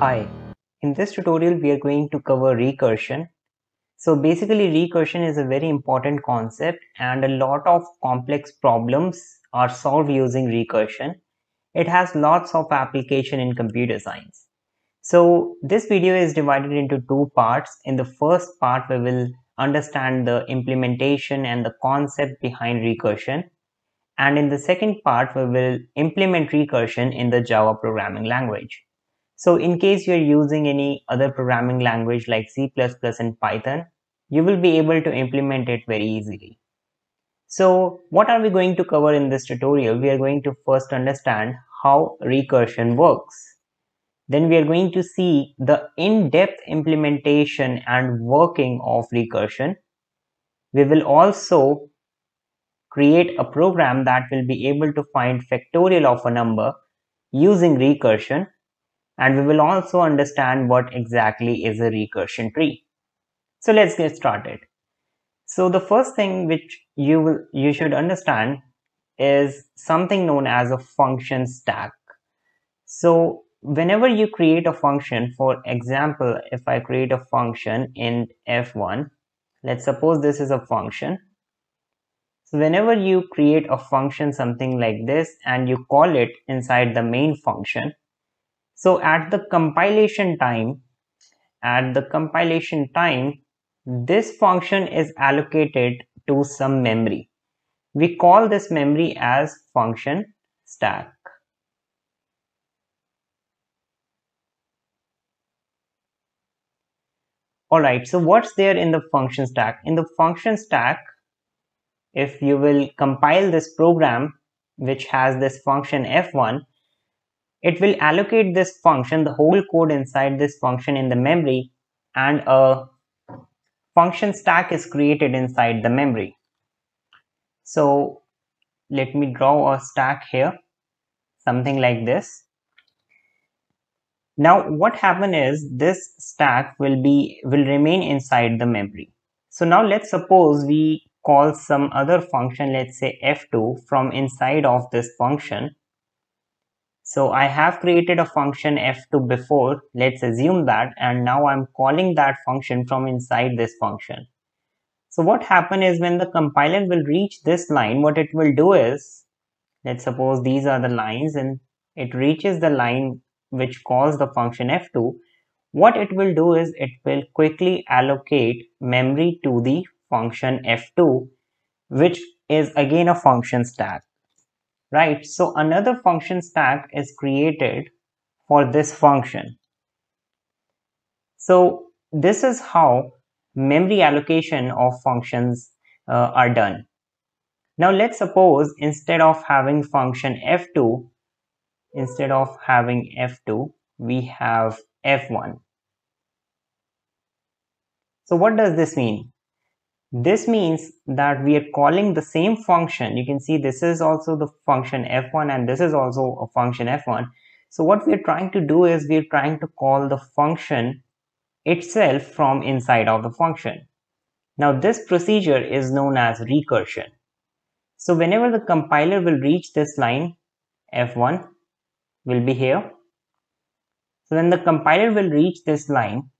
Hi, in this tutorial we are going to cover recursion. So basically recursion is a very important concept and a lot of complex problems are solved using recursion. It has lots of application in computer science. So this video is divided into two parts. In the first part we will understand the implementation and the concept behind recursion. And in the second part we will implement recursion in the Java programming language. So in case you're using any other programming language like C++ and Python, you will be able to implement it very easily. So what are we going to cover in this tutorial? We are going to first understand how recursion works. Then we are going to see the in-depth implementation and working of recursion. We will also create a program that will be able to find factorial of a number using recursion and we will also understand what exactly is a recursion tree. So let's get started. So the first thing which you will, you should understand is something known as a function stack. So whenever you create a function, for example, if I create a function in F1, let's suppose this is a function. So whenever you create a function something like this and you call it inside the main function, so at the compilation time at the compilation time this function is allocated to some memory we call this memory as function stack all right so what's there in the function stack in the function stack if you will compile this program which has this function f1 it will allocate this function the whole code inside this function in the memory and a function stack is created inside the memory so let me draw a stack here something like this now what happen is this stack will be will remain inside the memory so now let's suppose we call some other function let's say f2 from inside of this function so I have created a function f2 before, let's assume that, and now I'm calling that function from inside this function. So what happen is when the compiler will reach this line, what it will do is, let's suppose these are the lines and it reaches the line which calls the function f2. What it will do is it will quickly allocate memory to the function f2, which is again a function stack right? So another function stack is created for this function. So this is how memory allocation of functions uh, are done. Now let's suppose instead of having function f2, instead of having f2, we have f1. So what does this mean? This means that we are calling the same function. You can see this is also the function f1 and this is also a function f1. So what we're trying to do is we're trying to call the function itself from inside of the function. Now this procedure is known as recursion. So whenever the compiler will reach this line, f1 will be here. So when the compiler will reach this line,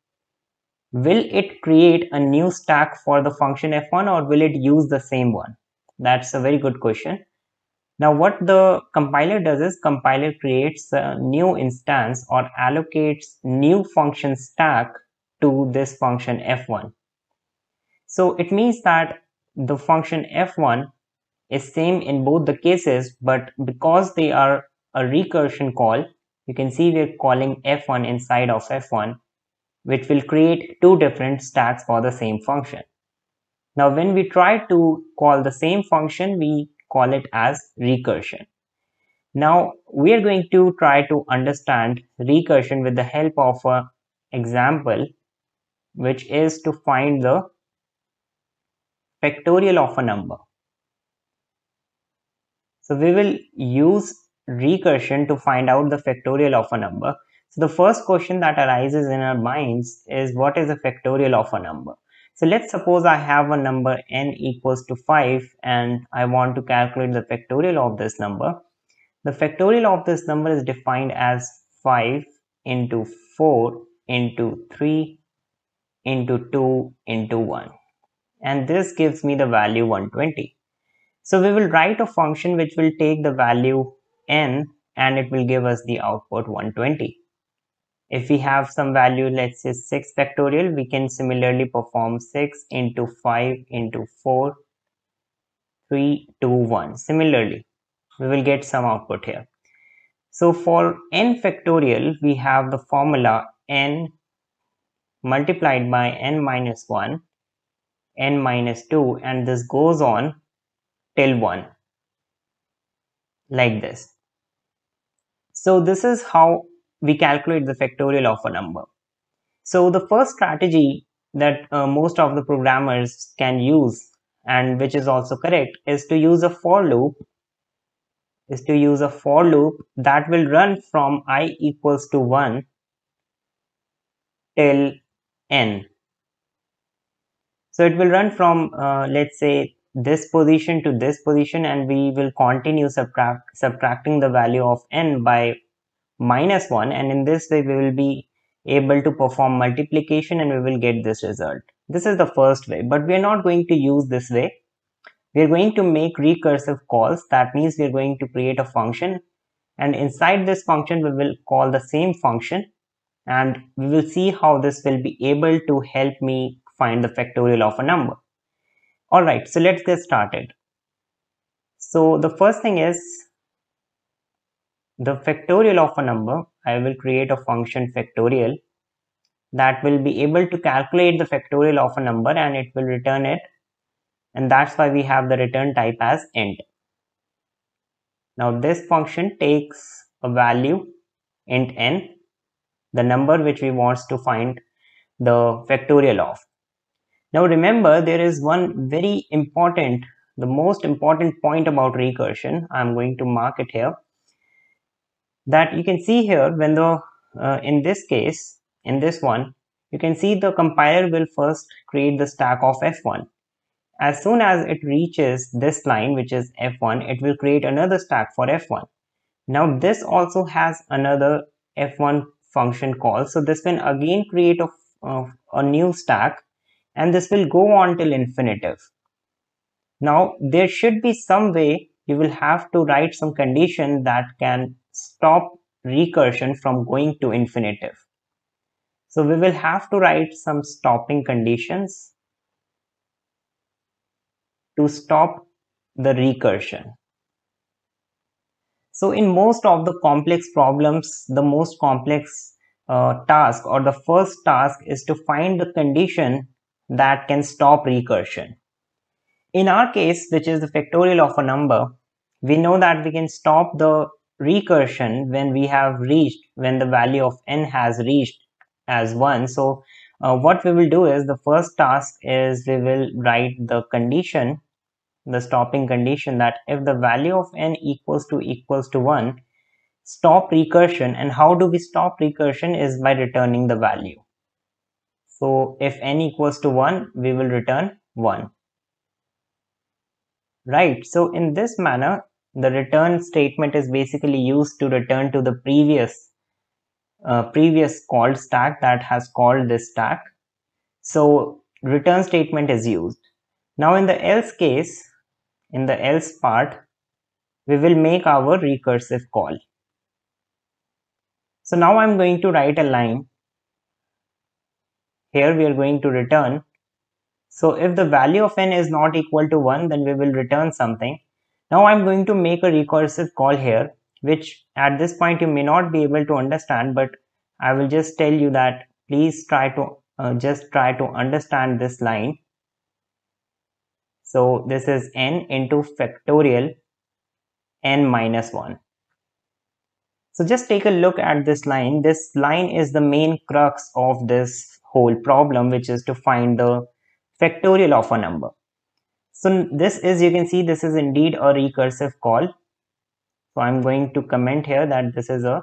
will it create a new stack for the function f1 or will it use the same one? That's a very good question. Now what the compiler does is compiler creates a new instance or allocates new function stack to this function f1. So it means that the function f1 is same in both the cases but because they are a recursion call you can see we're calling f1 inside of f1 which will create two different stacks for the same function. Now when we try to call the same function, we call it as recursion. Now we are going to try to understand recursion with the help of an example which is to find the factorial of a number. So we will use recursion to find out the factorial of a number so the first question that arises in our minds is what is the factorial of a number? So let's suppose I have a number n equals to 5 and I want to calculate the factorial of this number. The factorial of this number is defined as 5 into 4 into 3 into 2 into 1 and this gives me the value 120. So we will write a function which will take the value n and it will give us the output 120. If we have some value, let's say 6 factorial, we can similarly perform 6 into 5 into 4, 3, 2, 1. Similarly, we will get some output here. So for n factorial, we have the formula n multiplied by n minus 1, n minus 2, and this goes on till 1, like this. So this is how we calculate the factorial of a number. So the first strategy that uh, most of the programmers can use and which is also correct is to use a for loop is to use a for loop that will run from i equals to 1 till n. So it will run from uh, let's say this position to this position and we will continue subtract, subtracting the value of n by minus 1 and in this way we will be able to perform multiplication and we will get this result. This is the first way but we are not going to use this way. We are going to make recursive calls that means we are going to create a function and inside this function we will call the same function and we will see how this will be able to help me find the factorial of a number. Alright so let's get started. So the first thing is the factorial of a number, I will create a function factorial that will be able to calculate the factorial of a number and it will return it. And that's why we have the return type as int. Now this function takes a value int n, the number which we wants to find the factorial of. Now remember there is one very important, the most important point about recursion. I'm going to mark it here that you can see here when the uh, in this case in this one you can see the compiler will first create the stack of f1 as soon as it reaches this line which is f1 it will create another stack for f1 now this also has another f1 function call so this will again create a, uh, a new stack and this will go on till infinitive now there should be some way you will have to write some condition that can stop recursion from going to infinitive. So we will have to write some stopping conditions to stop the recursion. So in most of the complex problems, the most complex uh, task or the first task is to find the condition that can stop recursion. In our case, which is the factorial of a number, we know that we can stop the recursion when we have reached when the value of n has reached as 1 so uh, what we will do is the first task is we will write the condition the stopping condition that if the value of n equals to equals to 1 stop recursion and how do we stop recursion is by returning the value so if n equals to 1 we will return 1 right so in this manner the return statement is basically used to return to the previous uh, previous called stack that has called this stack so return statement is used now in the else case in the else part we will make our recursive call so now i'm going to write a line here we are going to return so if the value of n is not equal to 1 then we will return something now I'm going to make a recursive call here, which at this point you may not be able to understand, but I will just tell you that please try to uh, just try to understand this line. So this is n into factorial n minus 1. So just take a look at this line. This line is the main crux of this whole problem, which is to find the factorial of a number. So this is, you can see this is indeed a recursive call. So I'm going to comment here that this is a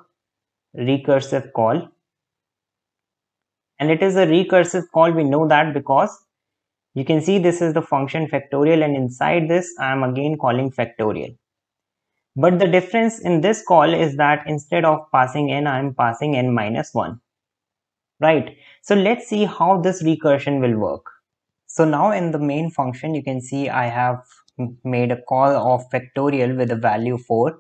recursive call. And it is a recursive call. We know that because you can see this is the function factorial and inside this I am again calling factorial. But the difference in this call is that instead of passing n, I am passing n minus 1. Right. So let's see how this recursion will work. So now in the main function, you can see I have made a call of factorial with a value 4.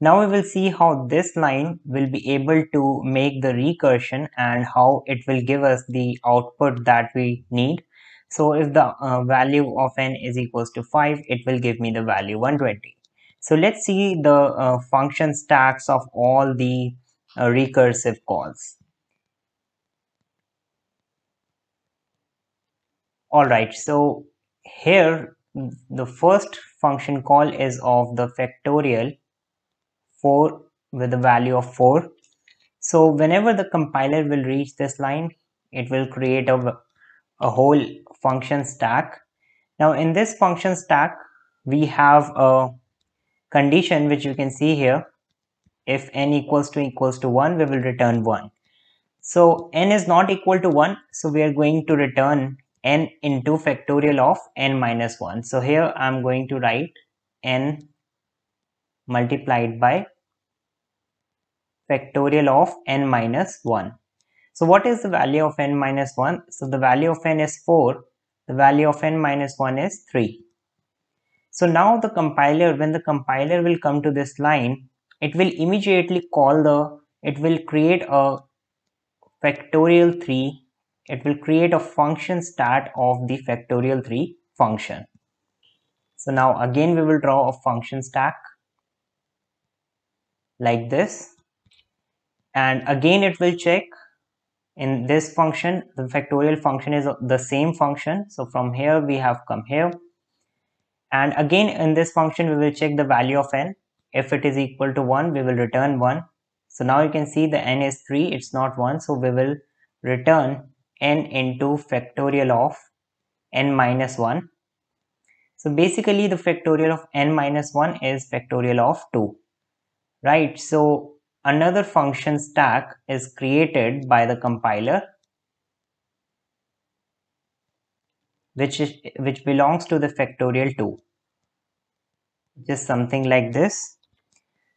Now we will see how this line will be able to make the recursion and how it will give us the output that we need. So if the uh, value of n is equals to 5, it will give me the value 120. So let's see the uh, function stacks of all the uh, recursive calls. all right so here the first function call is of the factorial 4 with the value of 4 so whenever the compiler will reach this line it will create a, a whole function stack now in this function stack we have a condition which you can see here if n equals to equals to 1 we will return 1 so n is not equal to 1 so we are going to return n into factorial of n minus 1. So here I'm going to write n multiplied by factorial of n minus 1. So what is the value of n minus 1? So the value of n is 4, the value of n minus 1 is 3. So now the compiler, when the compiler will come to this line, it will immediately call the, it will create a factorial 3 it will create a function stat of the factorial 3 function. So now again we will draw a function stack like this and again it will check in this function the factorial function is the same function so from here we have come here and again in this function we will check the value of n if it is equal to 1 we will return 1 so now you can see the n is 3 it's not 1 so we will return n into factorial of n minus 1. So basically the factorial of n minus 1 is factorial of 2. Right, so another function stack is created by the compiler which is which belongs to the factorial 2 just something like this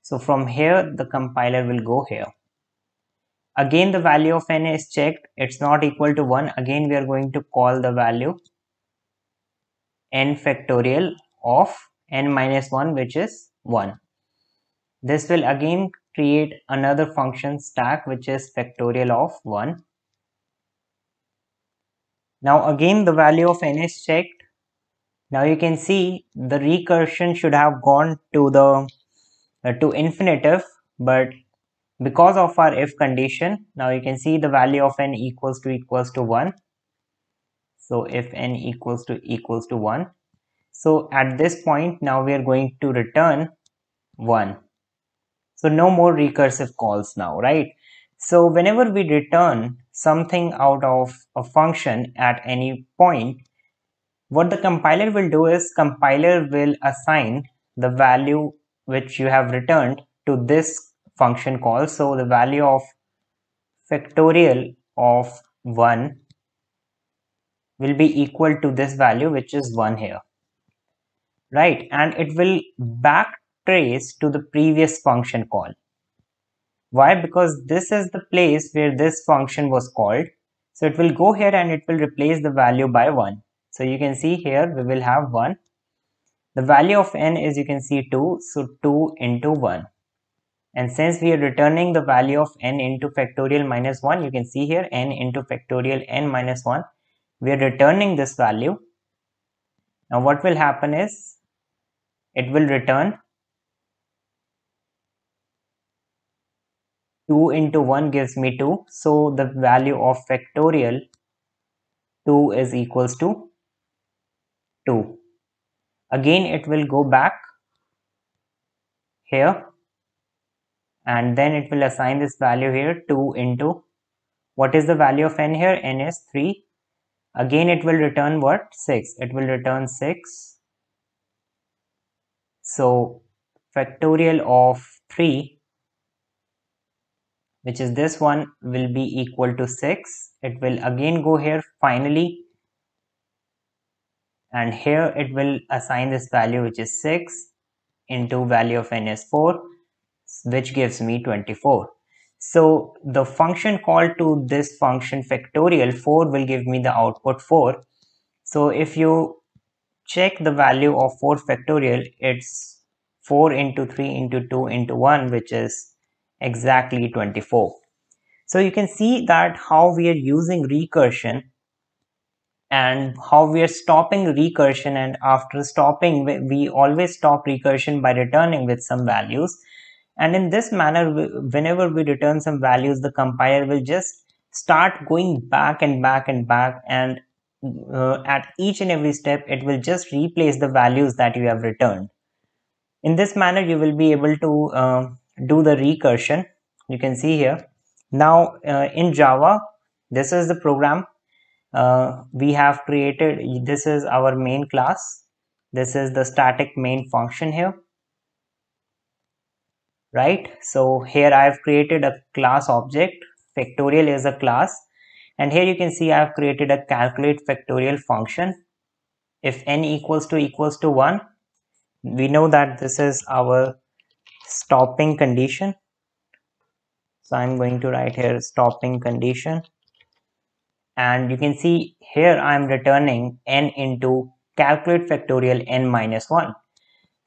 so from here the compiler will go here again the value of n is checked it's not equal to 1 again we are going to call the value n factorial of n minus 1 which is 1 this will again create another function stack which is factorial of 1 now again the value of n is checked now you can see the recursion should have gone to the uh, to infinitive but because of our if condition now you can see the value of n equals to equals to 1 so if n equals to equals to 1 so at this point now we are going to return 1 so no more recursive calls now right so whenever we return something out of a function at any point what the compiler will do is compiler will assign the value which you have returned to this function call. So the value of factorial of 1 will be equal to this value which is 1 here right and it will back trace to the previous function call why because this is the place where this function was called so it will go here and it will replace the value by 1 so you can see here we will have 1 the value of n is you can see 2 so 2 into 1 and since we are returning the value of n into factorial minus 1, you can see here n into factorial n minus 1, we are returning this value. Now what will happen is, it will return 2 into 1 gives me 2. So the value of factorial 2 is equals to 2. Again it will go back here and then it will assign this value here 2 into what is the value of n here n is 3 again it will return what 6 it will return 6 so factorial of 3 which is this one will be equal to 6 it will again go here finally and here it will assign this value which is 6 into value of n is 4 which gives me 24. So the function call to this function factorial 4 will give me the output 4. So if you check the value of 4 factorial, it's 4 into 3 into 2 into 1 which is exactly 24. So you can see that how we are using recursion and how we are stopping recursion and after stopping we always stop recursion by returning with some values and in this manner, whenever we return some values, the compiler will just start going back and back and back. And uh, at each and every step, it will just replace the values that you have returned. In this manner, you will be able to uh, do the recursion. You can see here. Now uh, in Java, this is the program uh, we have created. This is our main class. This is the static main function here right so here i have created a class object factorial is a class and here you can see i have created a calculate factorial function if n equals to equals to 1 we know that this is our stopping condition so i'm going to write here stopping condition and you can see here i'm returning n into calculate factorial n minus 1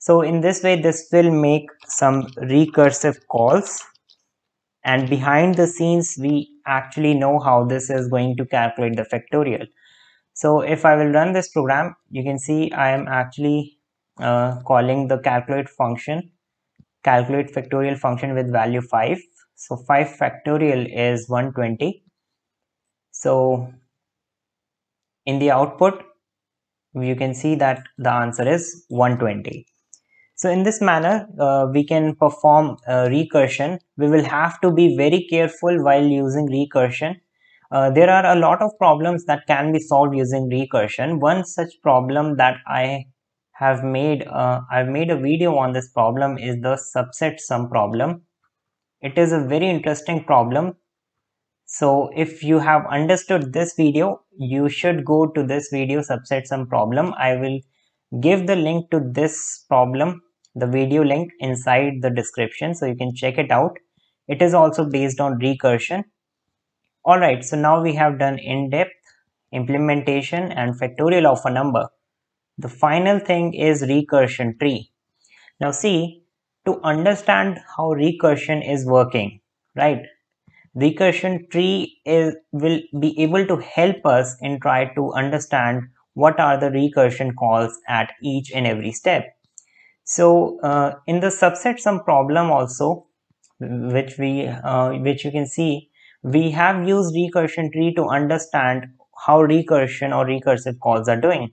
so in this way, this will make some recursive calls. And behind the scenes, we actually know how this is going to calculate the factorial. So if I will run this program, you can see I am actually uh, calling the calculate function, calculate factorial function with value 5. So 5 factorial is 120. So in the output, you can see that the answer is 120. So in this manner, uh, we can perform uh, recursion. We will have to be very careful while using recursion. Uh, there are a lot of problems that can be solved using recursion. One such problem that I have made, uh, I've made a video on this problem is the subset sum problem. It is a very interesting problem. So if you have understood this video, you should go to this video subset sum problem. I will give the link to this problem the video link inside the description so you can check it out it is also based on recursion all right so now we have done in-depth implementation and factorial of a number the final thing is recursion tree now see to understand how recursion is working right recursion tree is will be able to help us in try to understand what are the recursion calls at each and every step so uh, in the subset sum problem also which we uh, which you can see we have used recursion tree to understand how recursion or recursive calls are doing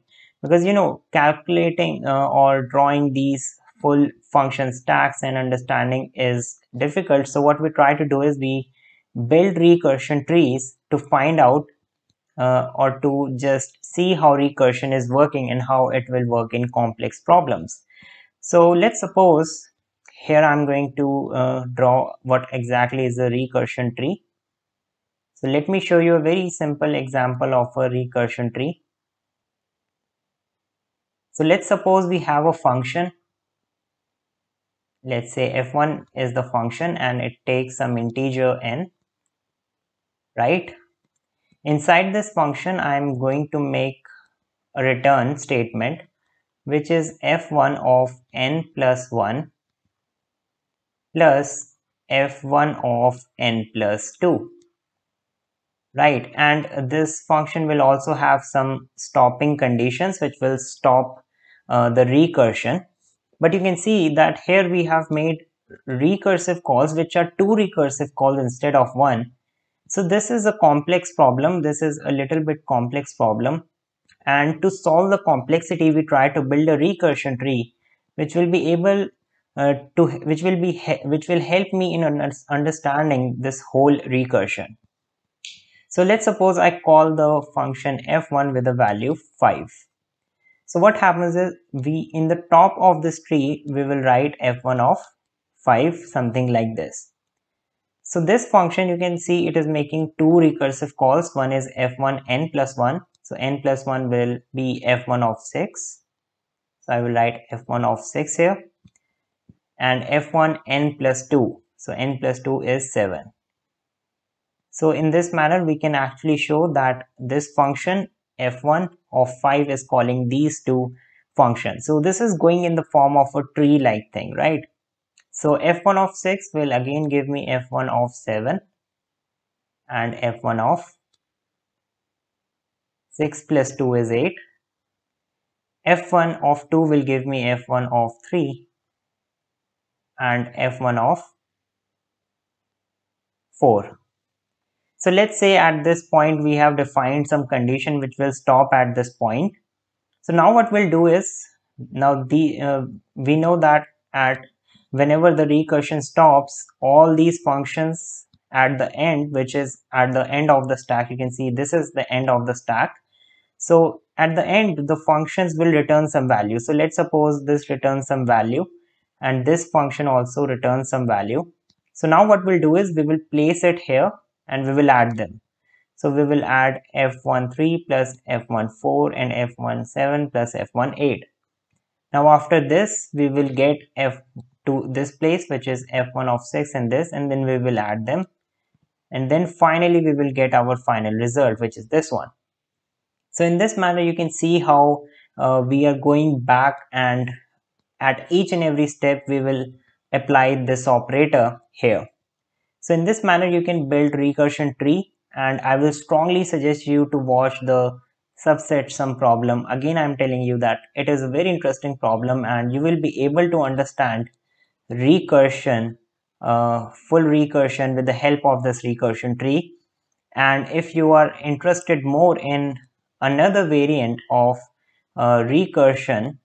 because you know calculating uh, or drawing these full function stacks and understanding is difficult so what we try to do is we build recursion trees to find out uh, or to just see how recursion is working and how it will work in complex problems so let's suppose here I'm going to uh, draw what exactly is a recursion tree. So let me show you a very simple example of a recursion tree. So let's suppose we have a function. Let's say f1 is the function and it takes some integer n, right? Inside this function, I'm going to make a return statement which is f1 of n plus 1 plus f1 of n plus 2 right and this function will also have some stopping conditions which will stop uh, the recursion but you can see that here we have made recursive calls which are two recursive calls instead of one so this is a complex problem this is a little bit complex problem and to solve the complexity we try to build a recursion tree which will be able uh, to which will be which will help me in un understanding this whole recursion so let's suppose i call the function f1 with a value 5 so what happens is we in the top of this tree we will write f1 of 5 something like this so this function you can see it is making two recursive calls one is f1 n plus 1 so n plus 1 will be f1 of 6. So I will write f1 of 6 here. And f1 n plus 2. So n plus 2 is 7. So in this manner, we can actually show that this function f1 of 5 is calling these two functions. So this is going in the form of a tree-like thing, right? So f1 of 6 will again give me f1 of 7 and f1 of 6 plus 2 is 8. f1 of 2 will give me f1 of 3 and f1 of 4. So let's say at this point we have defined some condition which will stop at this point. So now what we'll do is now the uh, we know that at whenever the recursion stops all these functions at the end which is at the end of the stack you can see this is the end of the stack so at the end, the functions will return some value. So let's suppose this returns some value and this function also returns some value. So now what we'll do is we will place it here and we will add them. So we will add F13 plus F14 and F17 plus F18. Now after this, we will get F to this place which is F1 of 6 and this and then we will add them. And then finally we will get our final result which is this one. So in this manner, you can see how uh, we are going back and at each and every step, we will apply this operator here. So in this manner, you can build recursion tree and I will strongly suggest you to watch the subset sum problem. Again, I'm telling you that it is a very interesting problem and you will be able to understand recursion, uh, full recursion with the help of this recursion tree. And if you are interested more in another variant of uh, recursion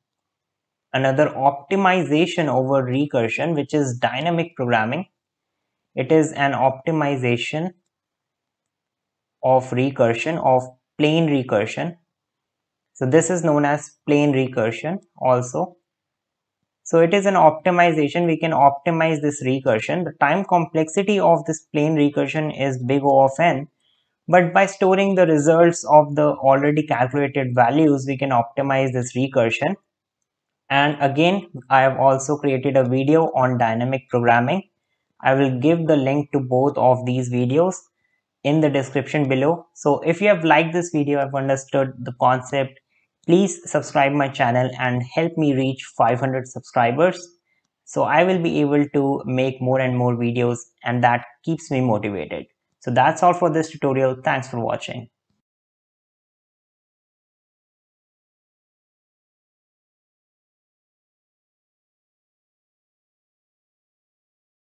another optimization over recursion which is dynamic programming it is an optimization of recursion of plane recursion so this is known as plane recursion also so it is an optimization we can optimize this recursion the time complexity of this plane recursion is big o of n but by storing the results of the already calculated values, we can optimize this recursion. And again, I have also created a video on dynamic programming. I will give the link to both of these videos in the description below. So if you have liked this video, I've understood the concept, please subscribe my channel and help me reach 500 subscribers. So I will be able to make more and more videos and that keeps me motivated. So that's all for this tutorial. Thanks for watching.